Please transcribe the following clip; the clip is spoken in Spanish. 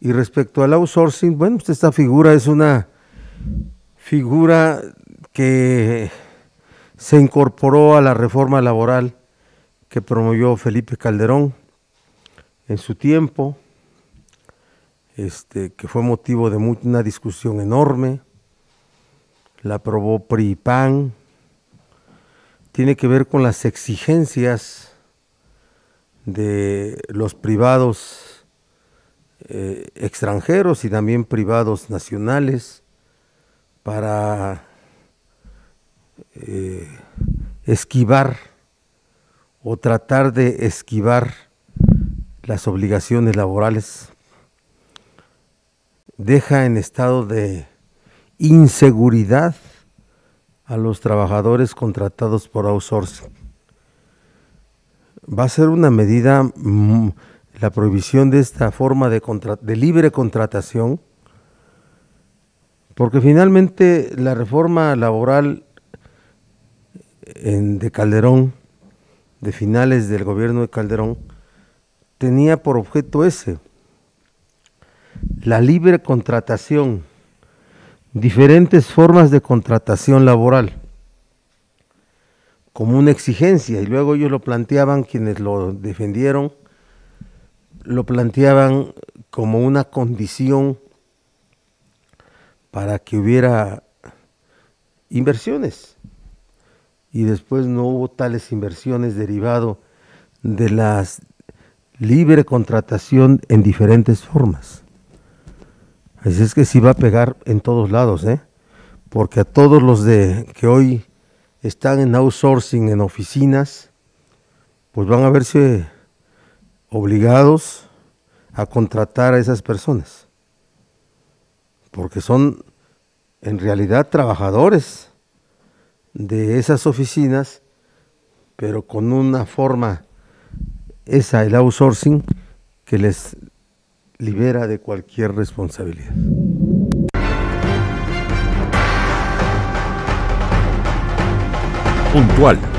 Y respecto al outsourcing, bueno, pues esta figura es una figura que se incorporó a la reforma laboral que promovió Felipe Calderón en su tiempo, este, que fue motivo de una discusión enorme, la aprobó PriPan tiene que ver con las exigencias de los privados eh, extranjeros y también privados nacionales para eh, esquivar o tratar de esquivar las obligaciones laborales deja en estado de inseguridad a los trabajadores contratados por outsourcing. Va a ser una medida mm, la prohibición de esta forma de, de libre contratación, porque finalmente la reforma laboral en, de Calderón, de finales del gobierno de Calderón, tenía por objeto ese, la libre contratación, diferentes formas de contratación laboral, como una exigencia, y luego ellos lo planteaban quienes lo defendieron, lo planteaban como una condición para que hubiera inversiones. Y después no hubo tales inversiones derivado de la libre contratación en diferentes formas. Así es que sí va a pegar en todos lados, ¿eh? porque a todos los de que hoy están en outsourcing, en oficinas, pues van a verse obligados a contratar a esas personas, porque son en realidad trabajadores de esas oficinas, pero con una forma, esa, el outsourcing, que les libera de cualquier responsabilidad. Puntual